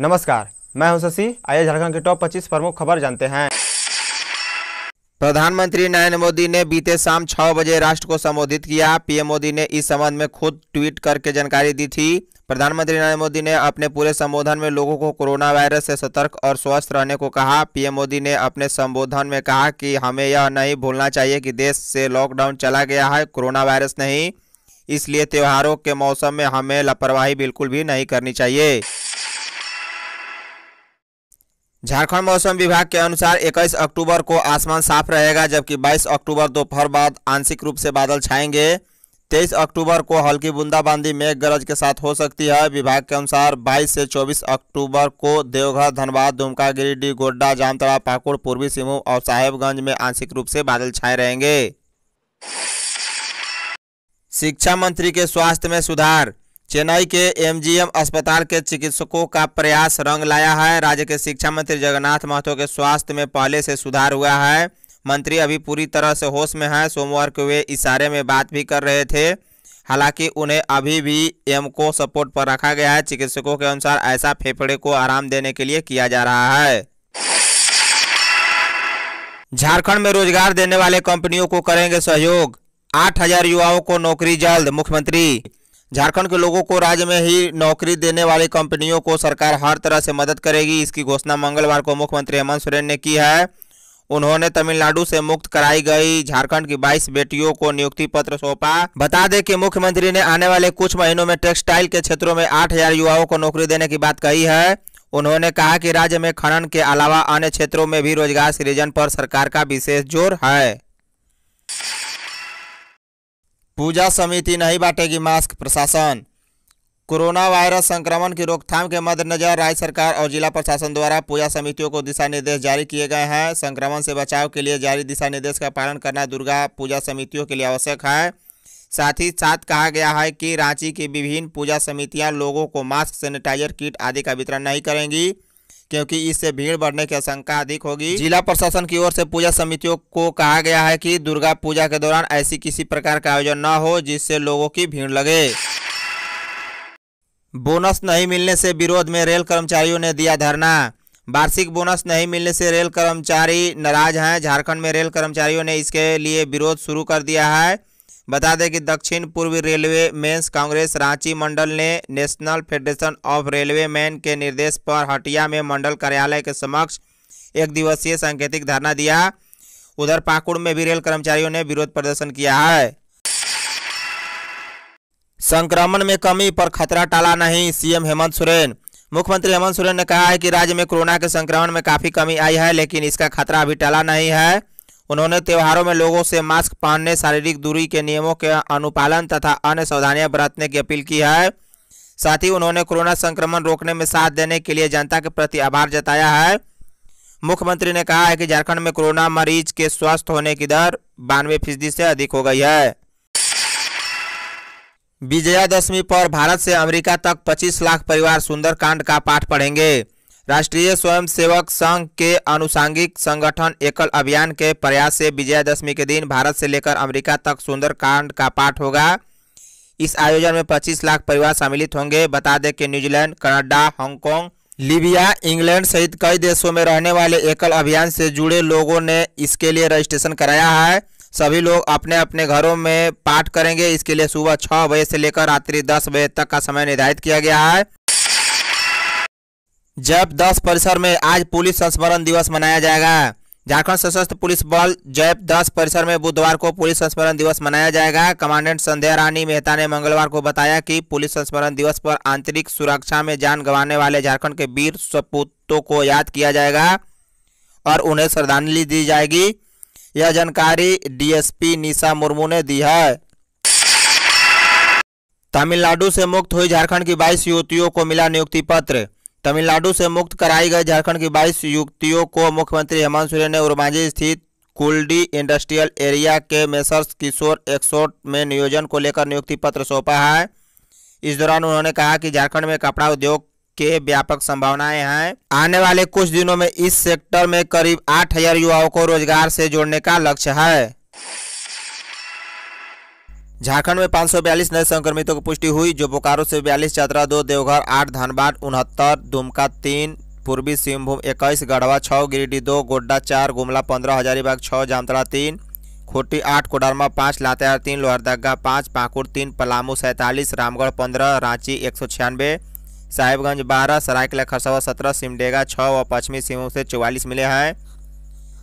नमस्कार मैं हूं शशि आइए झारखंड के टॉप 25 प्रमुख खबर जानते हैं प्रधानमंत्री नरेंद्र मोदी ने बीते शाम 6 बजे राष्ट्र को संबोधित किया पीएम मोदी ने इस संबंध में खुद ट्वीट करके जानकारी दी थी प्रधानमंत्री नरेंद्र मोदी ने अपने पूरे संबोधन में लोगों को कोरोना वायरस से सतर्क और स्वस्थ रहने को कहा पीएम मोदी ने अपने संबोधन में कहा कि हमें यह नहीं भूलना चाहिए कि देश से लॉकडाउन चला गया है कोरोना वायरस नहीं इसलिए त्योहारों के मौसम में हमें लापरवाही बिल्कुल भी नहीं करनी चाहिए झारखंड मौसम विभाग के अनुसार 21 अक्टूबर को आसमान साफ रहेगा जबकि 22 अक्टूबर दोपहर बाद आंशिक रूप से बादल छाएंगे 23 अक्टूबर को हल्की बूंदाबांदी मेघ गरज के साथ हो सकती है विभाग के अनुसार 22 से 24 अक्टूबर को देवघर धनबाद दुमका गिरिडीह गोड्डा जामतड़ा पाकुड़ पूर्वी सिंहभूम और साहेबगंज में आंशिक रूप से बादल छाए रहेंगे शिक्षा मंत्री के स्वास्थ्य में सुधार चेन्नई के एमजीएम अस्पताल के चिकित्सकों का प्रयास रंग लाया है राज्य के शिक्षा मंत्री जगन्नाथ महतो के स्वास्थ्य में पहले से सुधार हुआ है मंत्री अभी पूरी तरह से होश में हैं सोमवार को वे इशारे में बात भी कर रहे थे हालांकि उन्हें अभी भी एम को सपोर्ट पर रखा गया है चिकित्सकों के अनुसार ऐसा फेफड़े को आराम देने के लिए किया जा रहा है झारखंड में रोजगार देने वाले कंपनियों को करेंगे सहयोग आठ हजार युवाओं को नौकरी जल्द मुख्यमंत्री झारखंड के लोगों को राज्य में ही नौकरी देने वाली कंपनियों को सरकार हर तरह से मदद करेगी इसकी घोषणा मंगलवार को मुख्यमंत्री हेमंत सोरेन ने की है उन्होंने तमिलनाडु से मुक्त कराई गई झारखंड की 22 बेटियों को नियुक्ति पत्र सौंपा बता दें कि मुख्यमंत्री ने आने वाले कुछ महीनों में टेक्सटाइल के क्षेत्रों में 8000 युवाओं को नौकरी देने की बात कही है उन्होंने कहा कि राज्य में खनन के अलावा अन्य क्षेत्रों में भी रोजगार सृजन पर सरकार का विशेष जोर है पूजा समिति नहीं बांटेगी मास्क प्रशासन कोरोना वायरस संक्रमण की रोकथाम के मद्देनजर राज्य सरकार और जिला प्रशासन द्वारा पूजा समितियों को दिशा निर्देश जारी किए गए हैं संक्रमण से बचाव के लिए जारी दिशा निर्देश का पालन करना दुर्गा पूजा समितियों के लिए आवश्यक है साथ ही साथ कहा गया है कि रांची की विभिन्न पूजा समितियां लोगों को मास्क सैनिटाइजर किट आदि का वितरण नहीं करेंगी क्योंकि इससे भीड़ बढ़ने की आशंका अधिक होगी जिला प्रशासन की ओर से पूजा समितियों को कहा गया है कि दुर्गा पूजा के दौरान ऐसी किसी प्रकार का आयोजन न हो जिससे लोगों की भीड़ लगे बोनस नहीं मिलने से विरोध में रेल कर्मचारियों ने दिया धरना वार्षिक बोनस नहीं मिलने से रेल कर्मचारी नाराज हैं झारखंड में रेल कर्मचारियों ने इसके लिए विरोध शुरू कर दिया है बता दें कि दक्षिण पूर्वी रेलवे मेंस कांग्रेस रांची मंडल ने national federation of railway man के निर्देश पर हटिया में मंडल कार्यालय के समक्ष एक दिवसीय सांकेतिक धरना दिया उधर पाकुड़ में भी रेल कर्मचारियों ने विरोध प्रदर्शन किया है संक्रमण में कमी पर खतरा टाला नहीं सीएम हेमंत सोरेन मुख्यमंत्री हेमंत सोरेन ने कहा है कि राज्य में कोरोना के संक्रमण में काफ़ी कमी आई है लेकिन इसका खतरा अभी टला नहीं है उन्होंने त्योहारों में लोगों से मास्क पहनने शारीरिक दूरी के नियमों के अनुपालन तथा अन्य सावधानियां बरतने की अपील की है साथ ही उन्होंने कोरोना संक्रमण रोकने में साथ देने के लिए जनता के प्रति आभार जताया है मुख्यमंत्री ने कहा है कि झारखंड में कोरोना मरीज के स्वस्थ होने की दर बानवे फीसदी से अधिक हो गई है विजयादशमी पर भारत से अमेरिका तक 25 लाख परिवार सुंदरकांड का पाठ पढ़ेंगे राष्ट्रीय स्वयं सेवक संघ के अनुसांगिक संगठन एकल अभियान के प्रयास से विजयादशमी के दिन भारत से लेकर अमेरिका तक सुंदर कांड का पाठ होगा इस आयोजन में 25 लाख परिवार सम्मिलित होंगे बता दें कि New Zealand Canada Hong Kong Libya England सहित कई देशों में रहने वाले एकल अभियान से जुड़े लोगों ने इसके लिए रजिस्ट्रेशन कराया है सभी लोग अपने अपने घरों में पाठ करेंगे इसके लिए सुबह छः बजे से लेकर रात्रि दस बजे तक का समय निर्धारित किया गया है जैप दस परिसर में आज पुलिस संस्मरण दिवस मनाया जाएगा झारखंड सशस्त्र पुलिस बल जैप दस परिसर में बुधवार को पुलिस संस्मरण दिवस मनाया जाएगा कमांडेंट संध्या रानी मेहता ने मंगलवार को बताया कि पुलिस संस्मरण दिवस पर आंतरिक सुरक्षा में जान गंवाने वाले झारखंड के वीर सपूतों को याद किया जाएगा और उन्हें श्रद्धांजलि दी जाएगी यह जानकारी डीएसपी निशा मुर्मू ने दी है तमिलनाडु से मुक्त हुई झारखंड की बाईस युवतियों को मिला नियुक्ति पत्र तमिलनाडु से मुक्त कराई गई झारखंड की बाईस युक्तियों को मुख्यमंत्री हेमंत सोरेन ने उर्मांझी स्थित कुलडी इंडस्ट्रियल एरिया के मेसर्स किशोर एक्सोट में नियोजन को लेकर नियुक्ति पत्र सौंपा है इस दौरान उन्होंने कहा कि झारखंड में कपड़ा उद्योग के व्यापक संभावनाएं हैं आने वाले कुछ दिनों में इस सेक्टर में करीब आठ हजार युवाओं को रोजगार से जोड़ने का लक्ष्य है झारखंड में 542 नए संक्रमितों की पुष्टि हुई जो बोकारो से बयालीस चतरा दो देवघर आठ धनबाद उनहत्तर दुमका तीन पूर्वी सिंहभूम इक्कीस गढ़वा छः गिरिडीह दो गोड्डा चार गुमला पंद्रह हजारीबाग छः जामतरा तीन खोटी आठ कोडरमा पाँच लातेहार तीन लोहरदगा पाँच पाकुड़ तीन पलामू सैंतालीस रामगढ़ पंद्रह रांची एक सौ छियानवे साहिबगंज बारह सरायकला खरसवा सत्रह सिमडेगा छः व पश्चिमी सिंहभूम से चौवालीस मिले हैं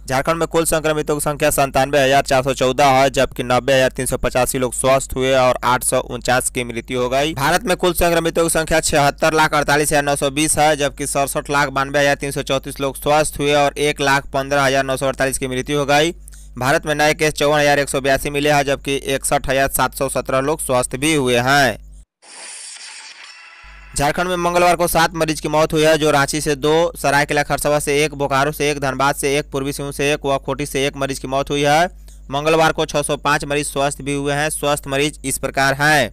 झारखंड में कुल संक्रमितों की संख्या संतानवे हजार चार सौ चौदह है जबकि नब्बे हजार तीन सौ पचासी लोग स्वस्थ हुए और आठ सौ उनचास की मृत्यु हो गई भारत में कुल संक्रमितों की संख्या छिहत्तर लाख अड़तालीस हजार नौ सौ बीस है जबकि सड़सठ लाख बानवे हजार तीन सौ चौतीस लोग स्वस्थ हुए और एक लाख पंद्रह हजार नौ सौ अड़तालीस की मृत्यु हो गई भारत में नए केस चौवन हजार एक सौ बयासी मिले हैं जबकि इकसठ हजार सात सौ सत्रह लोग स्वस्थ भी हुए हैं झारखंड में मंगलवार को सात मरीज की मौत हुई है जो रांची से दो सरायकेला खरसवा से एक बोकारो से एक धनबाद से एक पूर्वी सिंह से एक व खोटी से एक मरीज की मौत हुई है मंगलवार को 605 मरीज स्वस्थ भी हुए हैं स्वस्थ मरीज इस प्रकार हैं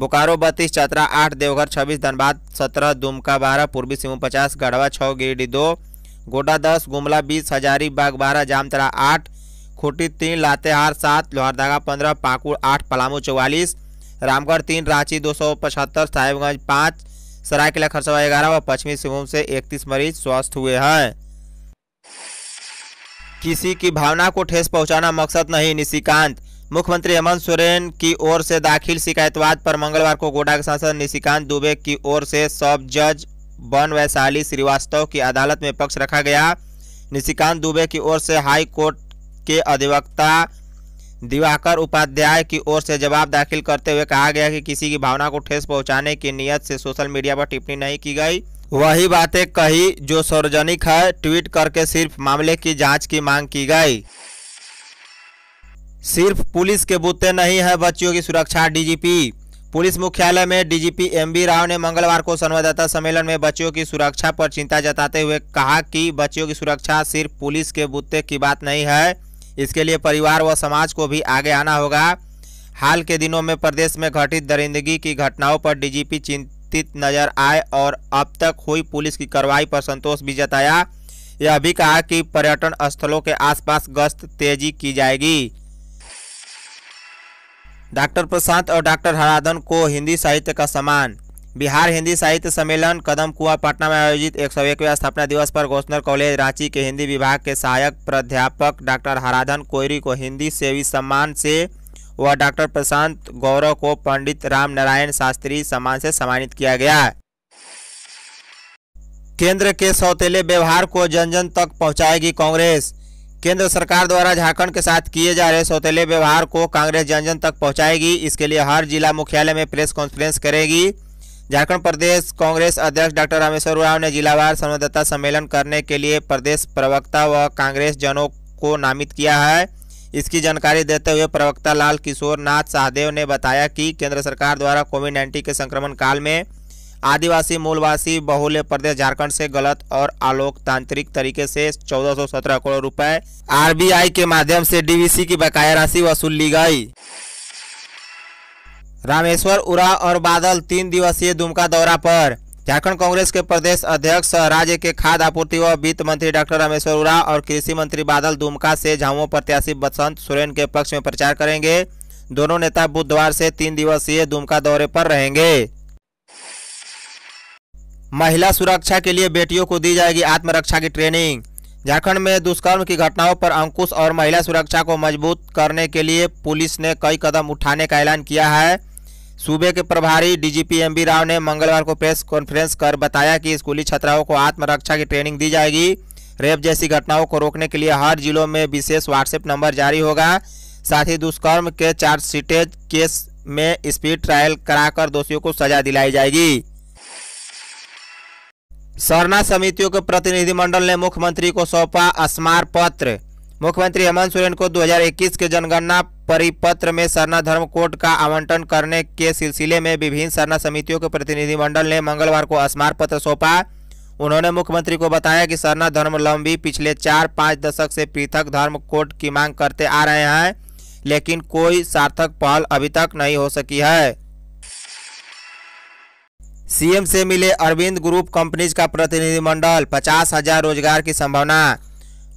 बोकारो बत्तीस चतरा आठ देवघर छब्बीस धनबाद सत्रह दुमका बारह पूर्वी सिंह पचास गढ़वा छः गिरिडीह दो गोडा दस गुमला बीस हजारी बाग बारह जामतरा आठ खूटी तीन लातेहार सात लोहरदागा पंद्रह पाकुड़ आठ पलामू चौवालीस रामगढ़ तीन रांची दो सौ पचहत्तर साहेबगंज पाँच सरायकेला खरसवा ग्यारह व पश्चिमी सिंहभूम से इकतीस मरीज स्वस्थ हुए हैं किसी की भावना को ठेस पहुंचाना मकसद नहीं निशिकांत मुख्यमंत्री हेमंत सोरेन की ओर से दाखिल शिकायतवाद पर मंगलवार को गोडा के सांसद निशिकांत दुबे की ओर से सब जज वन वैशाली श्रीवास्तव की अदालत में पक्ष रखा गया निशिकांत दुबे की ओर से हाई कोर्ट के अधिवक्ता दिवाकर उपाध्याय की ओर से जवाब दाखिल करते हुए कहा गया कि किसी की भावना को ठेस पहुंचाने की नियत से सोशल मीडिया पर टिप्पणी नहीं की गई वही बातें कही जो सार्वजनिक है ट्वीट करके सिर्फ मामले की जांच की मांग की गई सिर्फ पुलिस के बूते नहीं है बच्चियों की सुरक्षा डीजीपी पुलिस मुख्यालय में डीजीपी एमबी राव ने मंगलवार को संवाददाता सम्मेलन में बच्चियों की सुरक्षा पर चिंता जताते हुए कहा कि बच्चियों की सुरक्षा सिर्फ पुलिस के बूते की बात नहीं है इसके लिए परिवार व समाज को भी आगे आना होगा हाल के दिनों में प्रदेश में घटित दरिंदगी की घटनाओं पर डीजीपी चिंतित नजर आए और अब तक हुई पुलिस की कार्रवाई पर संतोष भी जताया यह भी कहा कि पर्यटन स्थलों के आसपास गश्त तेजी की जाएगी डॉक्टर प्रशांत और डॉक्टर हराधन को हिंदी साहित्य का सम्मान बिहार हिंदी साहित्य सम्मेलन कदम कुआ पटना में आयोजित एक सौ एकवे स्थापना दिवस पर गोस्नर कॉलेज रांची के हिंदी विभाग के सहायक प्राध्यापक डॉक्टर हराधन कोयरी को हिंदी सेवी सम्मान से व डॉक्टर प्रशांत गौरव को पंडित राम नारायण शास्त्री सम्मान से सम्मानित किया गया केंद्र के सौतेले व्यवहार को जन जन तक पहुंचाएगी कांग्रेस केंद्र सरकार द्वारा झारखंड के साथ किए जा रहे सौतेले व्यवहार को कांग्रेस जन जन तक पहुंचाएगी इसके लिए हर जिला मुख्यालय में प्रेस कॉन्फ्रेंस करेगी झारखंड प्रदेश कांग्रेस अध्यक्ष डॉक्टर रामेश्वर उराव ने जिलावार संवाददाता सम्मेलन करने के लिए प्रदेश प्रवक्ता व कांग्रेस जनों को नामित किया है इसकी जानकारी देते हुए प्रवक्ता लाल किशोर नाथ सहदेव ने बताया कि केंद्र सरकार द्वारा कोविड नाइन्टीन के संक्रमण काल में आदिवासी मूलवासी बहुल्य प्रदेश झारखंड से गलत और आलोकतांत्रिक तरीके से 1417 करोड़ रुपए आरबीआई के माध्यम से डीवीसी की बकाया राशि वसूल ली गई रामेश्वर उराव और बादल तीन दिवसीय दुमका दौरा पर झारखंड कांग्रेस के प्रदेश अध्यक्ष राज्य के खाद्य आपूर्ति व वित्त मंत्री डॉक्टर रामेश्वर उराव और कृषि मंत्री बादल दुमका से झामुमो प्रत्याशी बसंत सोरेन के पक्ष में प्रचार करेंगे दोनों नेता बुधवार से तीन दिवसीय दुमका दौरे पर रहेंगे महिला सुरक्षा के लिए बेटियों को दी जाएगी आत्मरक्षा की ट्रेनिंग झारखंड में दुष्कर्म की घटनाओं पर अंकुश और महिला सुरक्षा को मजबूत करने के लिए पुलिस ने कई कदम उठाने का ऐलान किया है सूबे के प्रभारी डीजीपी एमबी राव ने मंगलवार को प्रेस कॉन्फ्रेंस कर बताया कि स्कूली छात्राओं को आत्मरक्षा की ट्रेनिंग दी जाएगी रेप जैसी घटनाओं को रोकने के लिए हर जिलों में विशेष व्हाट्सएप नंबर जारी होगा साथ ही दुष्कर्म के चार्जशीटेज केस में स्पीड ट्रायल कराकर दोषियों को सजा दिलाई जाएगी सरना समितियों के प्रतिनिधिमंडल ने मुख्यमंत्री को सौंपा स्मार पत्र मुख्यमंत्री हेमंत सोरेन को 2021 के जनगणना परिपत्र में सरना धर्म कोड का आवंटन करने के सिलसिले में विभिन्न सरना समितियों के प्रतिनिधिमंडल ने मंगलवार को स्मारक पत्र सौंपा उन्होंने मुख्यमंत्री को बताया कि सरना धर्मलंबी पिछले चार पाँच दशक से पृथक धर्म कोड की मांग करते आ रहे हैं लेकिन कोई सार्थक पहल अभी तक नहीं हो सकी है सीएम से मिले अरविंद ग्रुप कंपनीज का प्रतिनिधिमंडल पचास हजार रोजगार की संभावना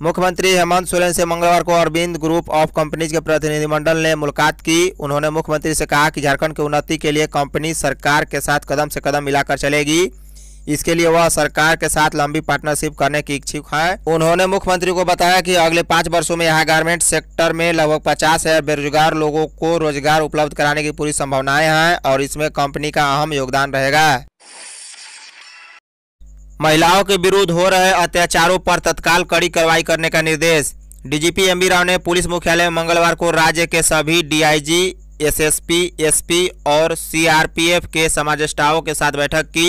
मुख्यमंत्री हेमंत सोरेन से मंगलवार को अरविंद ग्रुप ऑफ कंपनीज के प्रतिनिधिमंडल ने मुलाकात की उन्होंने मुख्यमंत्री से कहा कि झारखंड की उन्नति के लिए कंपनी सरकार के साथ कदम से कदम मिलाकर चलेगी इसके लिए वह सरकार के साथ लंबी पार्टनरशिप करने की इच्छुक है उन्होंने मुख्यमंत्री को बताया कि अगले पाँच वर्षों में यहाँ गारमेंट सेक्टर में लगभग पचास हजार बेरोजगार लोगों को रोजगार उपलब्ध कराने की पूरी संभावनाएं हैं और इसमें कंपनी का अहम योगदान रहेगा महिलाओं के विरुद्ध हो रहे अत्याचारों पर तत्काल कड़ी कार्रवाई करने का निर्देश डीजीपी एमबी राव ने पुलिस मुख्यालय में मंगलवार को राज्य के सभी डीआईजी एसएसपी एसपी और सीआरपीएफ के समाजष्टाओं के साथ बैठक की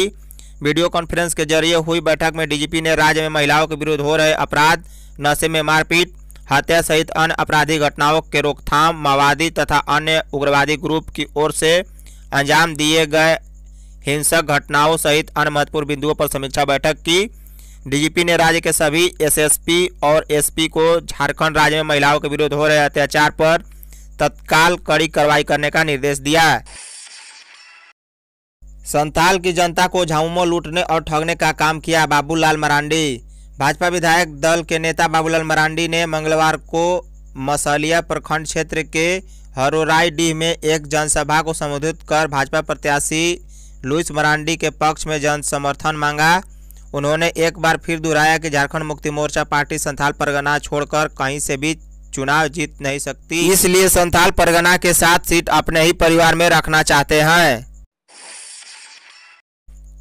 वीडियो कॉन्फ्रेंस के जरिए हुई बैठक में डीजीपी ने राज्य में महिलाओं के विरुद्ध हो रहे अपराध नशे में मारपीट हत्या सहित अन्य अपराधी घटनाओं के रोकथाम माओवादी तथा अन्य उग्रवादी ग्रुप की ओर से अंजाम दिए गए हिंसक घटनाओं सहित अन्य महत्वपूर्ण बिंदुओं पर समीक्षा बैठक की डीजीपी ने राज्य के सभी एसएसपी और एसपी को झारखंड राज्य में महिलाओं के विरुद्ध हो रहे अत्याचार पर तत्काल कड़ी कार्रवाई करने का निर्देश दिया संताल की जनता को झामुमो लूटने और ठगने का काम किया बाबूलाल मरांडी भाजपा विधायक दल के नेता बाबूलाल मरांडी ने मंगलवार को मसलिया प्रखंड क्षेत्र के हरोराई में एक जनसभा को संबोधित कर भाजपा प्रत्याशी लुइस मरांडी के पक्ष में जन समर्थन मांगा उन्होंने एक बार फिर दोहराया कि झारखंड मुक्ति मोर्चा पार्टी संथाल परगना छोड़कर कहीं से भी चुनाव जीत नहीं सकती इसलिए संथाल परगना के साथ सीट अपने ही परिवार में रखना चाहते हैं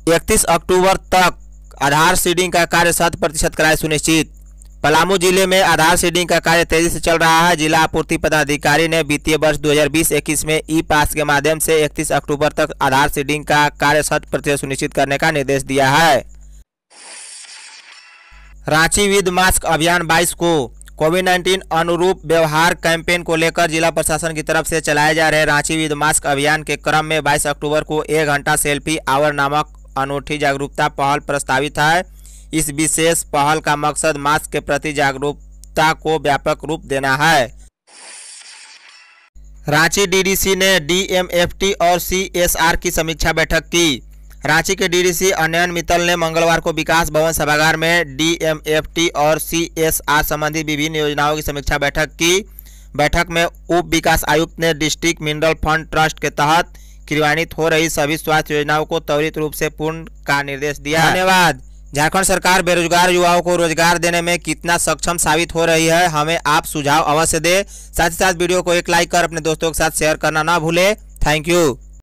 31 अक्टूबर तक आधार सीडिंग का कार्य शत प्रतिशत कराए सुनिश्चित पलामू जिले में आधार सीडिंग का कार्य तेजी से चल रहा है जिला आपूर्ति पदाधिकारी ने वित्तीय वर्ष 2020-21 में ई पास के माध्यम से 31 अक्टूबर तक आधार सीडिंग का कार्य शत प्रतिशत सुनिश्चित करने का निर्देश दिया है रांची विद मास्क अभियान 22 को कोविड नाइन्टीन अनुरूप व्यवहार कैंपेन को लेकर जिला प्रशासन की तरफ से चलाए जा रहे रांची विद मास्क अभियान के क्रम में बाईस अक्टूबर को एक घंटा सेल्फी आवर नामक अनूठी जागरूकता पहल प्रस्तावित है इस विशेष पहल का मकसद मास्क के प्रति जागरूकता को व्यापक रूप देना है रांची डीडीसी ने डीएमएफटी और सीएसआर की समीक्षा बैठक की रांची के डीडीसी अनयन मित्तल ने मंगलवार को विकास भवन सभागार में डीएमएफटी और सीएसआर संबंधी विभिन्न योजनाओं की समीक्षा बैठक की बैठक में उप विकास आयुक्त ने डिस्ट्रिक्ट मिनरल फंड ट्रस्ट के तहत क्रियान्वित हो रही सभी स्वास्थ्य योजनाओं को त्वरित रूप से पूर्ण का निर्देश दिया धन्यवाद झारखंड सरकार बेरोजगार युवाओं को रोजगार देने में कितना सक्षम साबित हो रही है हमें आप सुझाव अवश्य दे साथ ही साथ वीडियो को एक लाइक कर अपने दोस्तों के साथ शेयर करना ना भूले थैंक यू